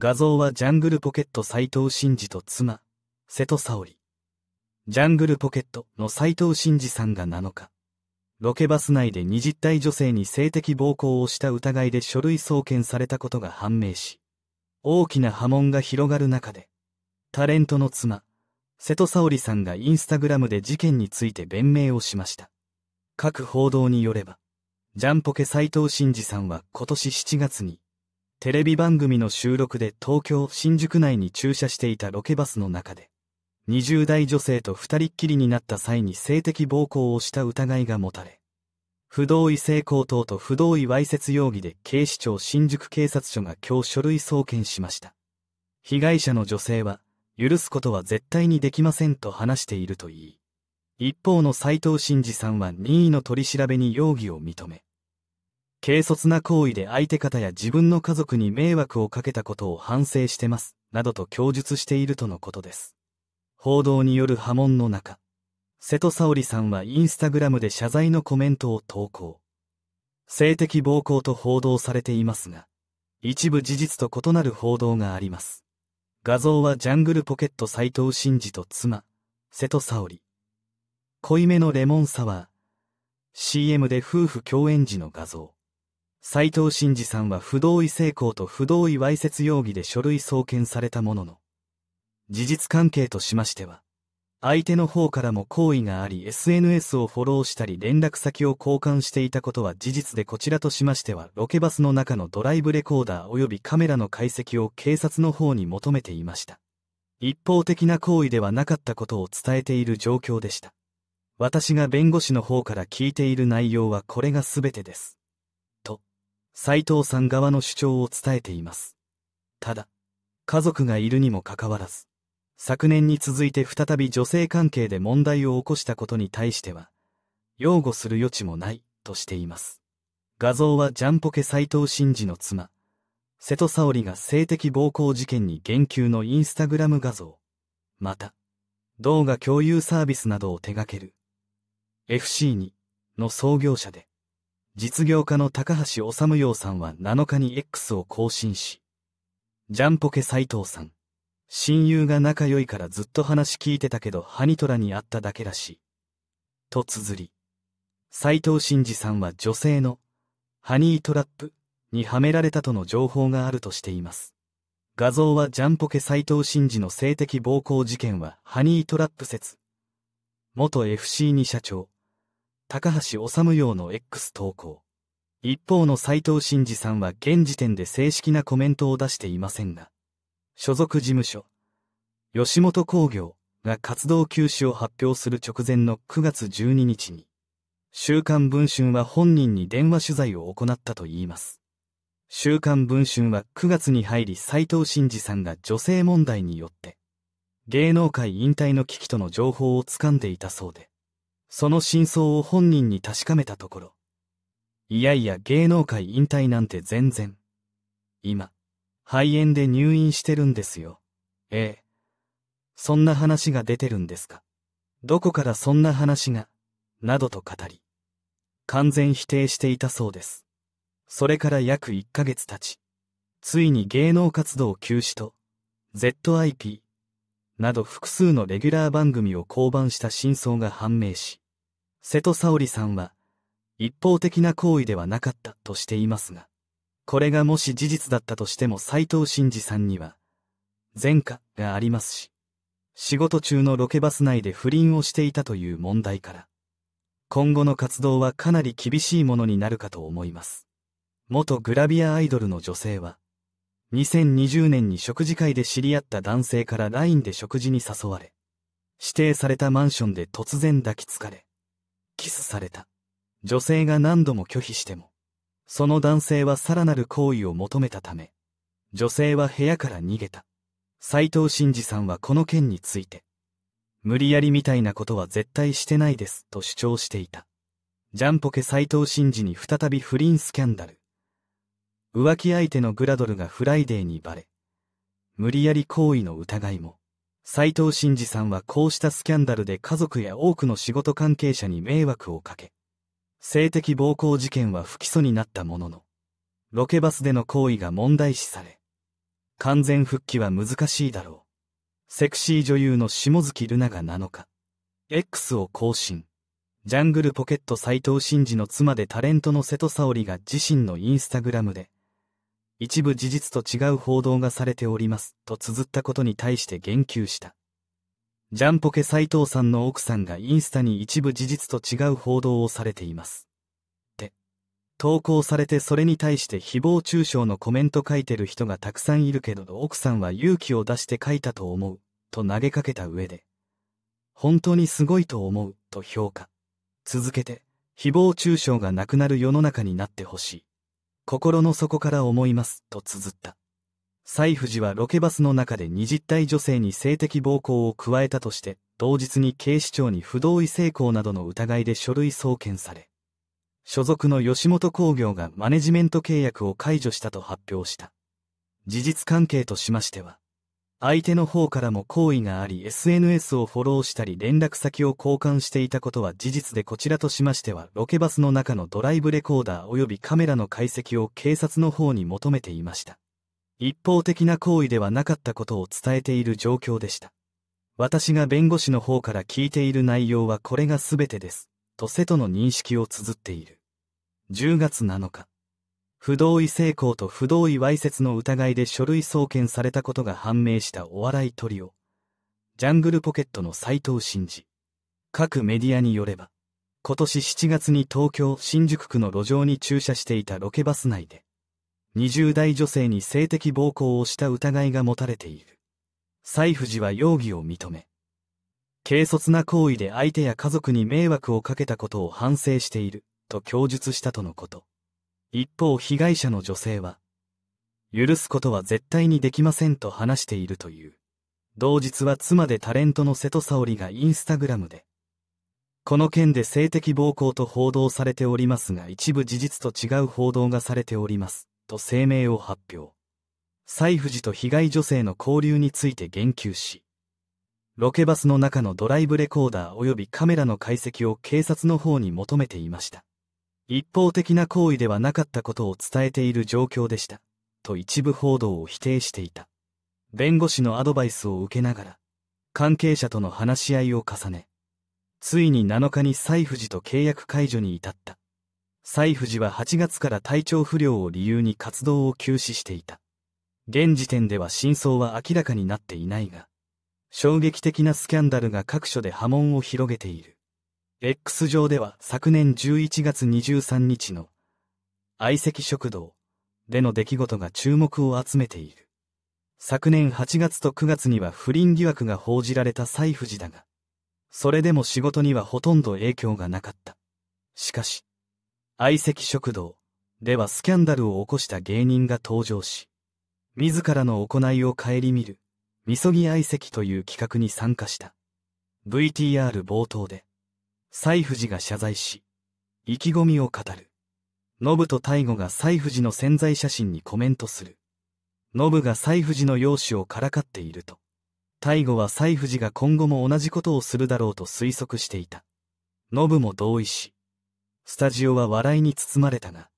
画像はジャングルポケット斎藤真二と妻、瀬戸沙織。ジャングルポケットの斎藤真二さんが7日、ロケバス内で20代女性に性的暴行をした疑いで書類送検されたことが判明し、大きな波紋が広がる中で、タレントの妻、瀬戸沙織さんがインスタグラムで事件について弁明をしました。各報道によれば、ジャンポケ斎藤真二さんは今年7月に、テレビ番組の収録で東京・新宿内に駐車していたロケバスの中で、20代女性と二人っきりになった際に性的暴行をした疑いが持たれ、不同意性交等と不同意わいせつ容疑で警視庁新宿警察署が今日書類送検しました。被害者の女性は、許すことは絶対にできませんと話しているといい、一方の斉藤慎二さんは任意の取り調べに容疑を認め、軽率な行為で相手方や自分の家族に迷惑をかけたことを反省してます、などと供述しているとのことです。報道による波紋の中、瀬戸沙織さんはインスタグラムで謝罪のコメントを投稿。性的暴行と報道されていますが、一部事実と異なる報道があります。画像はジャングルポケット斎藤真二と妻、瀬戸沙織。濃いめのレモンサワー、CM で夫婦共演時の画像。斎藤真二さんは不同意性交と不同意わいせつ容疑で書類送検されたものの、事実関係としましては、相手の方からも好意があり SNS をフォローしたり連絡先を交換していたことは事実でこちらとしましてはロケバスの中のドライブレコーダー及びカメラの解析を警察の方に求めていました。一方的な行為ではなかったことを伝えている状況でした。私が弁護士の方から聞いている内容はこれが全てです。斉藤さん側の主張を伝えています。ただ、家族がいるにもかかわらず、昨年に続いて再び女性関係で問題を起こしたことに対しては、擁護する余地もないとしています。画像はジャンポケ斎藤真嗣の妻、瀬戸沙織が性的暴行事件に言及のインスタグラム画像、また、動画共有サービスなどを手掛ける FC2 の創業者で、実業家の高橋治洋さんは7日に X を更新し、ジャンポケ斎藤さん、親友が仲良いからずっと話聞いてたけどハニトラに会っただけらしい。と綴り、斎藤真二さんは女性のハニートラップにはめられたとの情報があるとしています。画像はジャンポケ斎藤真二の性的暴行事件はハニートラップ説。元 FC2 社長、高橋治洋の X 投稿。一方の斎藤真二さんは現時点で正式なコメントを出していませんが、所属事務所、吉本興業が活動休止を発表する直前の9月12日に、週刊文春は本人に電話取材を行ったと言います。週刊文春は9月に入り斎藤真二さんが女性問題によって、芸能界引退の危機との情報をつかんでいたそうで、その真相を本人に確かめたところ、いやいや芸能界引退なんて全然。今、肺炎で入院してるんですよ。ええ。そんな話が出てるんですか。どこからそんな話が、などと語り、完全否定していたそうです。それから約1ヶ月経ち、ついに芸能活動休止と、ZIP、など複数のレギュラー番組を降板した真相が判明し、瀬戸沙織さんは、一方的な行為ではなかったとしていますが、これがもし事実だったとしても斎藤真二さんには、前科がありますし、仕事中のロケバス内で不倫をしていたという問題から、今後の活動はかなり厳しいものになるかと思います。元グラビアアイドルの女性は、2020年に食事会で知り合った男性から LINE で食事に誘われ、指定されたマンションで突然抱きつかれ、キスされた。女性が何度も拒否しても、その男性はさらなる行為を求めたため、女性は部屋から逃げた。斎藤真二さんはこの件について、無理やりみたいなことは絶対してないですと主張していた。ジャンポケ斎藤真二に再び不倫スキャンダル。浮気相手のグラドルがフライデーにバレ、無理やり行為の疑いも。斎藤真二さんはこうしたスキャンダルで家族や多くの仕事関係者に迷惑をかけ、性的暴行事件は不起訴になったものの、ロケバスでの行為が問題視され、完全復帰は難しいだろう。セクシー女優の下月ルナが7日、X を更新。ジャングルポケット斎藤真二の妻でタレントの瀬戸沙織が自身のインスタグラムで、一部事実と違う報道がされております、と綴ったことに対して言及した。ジャンポケ斎藤さんの奥さんがインスタに一部事実と違う報道をされています。で、投稿されてそれに対して誹謗中傷のコメント書いてる人がたくさんいるけど奥さんは勇気を出して書いたと思う、と投げかけた上で、本当にすごいと思う、と評価。続けて、誹謗中傷がなくなる世の中になってほしい。心の底から思います、と綴った。西藤はロケバスの中で20代女性に性的暴行を加えたとして、同日に警視庁に不同意性交などの疑いで書類送検され、所属の吉本興業がマネジメント契約を解除したと発表した。事実関係としましては、相手の方からも好意があり SNS をフォローしたり連絡先を交換していたことは事実でこちらとしましてはロケバスの中のドライブレコーダー及びカメラの解析を警察の方に求めていました。一方的な行為ではなかったことを伝えている状況でした。私が弁護士の方から聞いている内容はこれが全てです、と瀬戸の認識を綴っている。10月7日。不同意性交と不同意わいせつの疑いで書類送検されたことが判明したお笑いトリオ、ジャングルポケットの斎藤真二。各メディアによれば、今年7月に東京・新宿区の路上に駐車していたロケバス内で、20代女性に性的暴行をした疑いが持たれている。斎藤は容疑を認め、軽率な行為で相手や家族に迷惑をかけたことを反省している、と供述したとのこと。一方被害者の女性は、許すことは絶対にできませんと話しているという。同日は妻でタレントの瀬戸沙織がインスタグラムで、この件で性的暴行と報道されておりますが一部事実と違う報道がされております、と声明を発表。西富士と被害女性の交流について言及し、ロケバスの中のドライブレコーダー及びカメラの解析を警察の方に求めていました。一方的な行為ではなかったことを伝えている状況でした、と一部報道を否定していた。弁護士のアドバイスを受けながら、関係者との話し合いを重ね、ついに7日に西藤と契約解除に至った。西藤は8月から体調不良を理由に活動を休止していた。現時点では真相は明らかになっていないが、衝撃的なスキャンダルが各所で波紋を広げている。X 上では昨年11月23日の相席食堂での出来事が注目を集めている。昨年8月と9月には不倫疑惑が報じられた西藤だが、それでも仕事にはほとんど影響がなかった。しかし、相席食堂ではスキャンダルを起こした芸人が登場し、自らの行いを顧みる、みそぎ相席という企画に参加した。VTR 冒頭で、西藤が謝罪し、意気込みを語る。ノブと大悟が西藤の潜在写真にコメントする。ノブが西藤の容姿をからかっていると。大悟は西藤が今後も同じことをするだろうと推測していた。ノブも同意し、スタジオは笑いに包まれたが、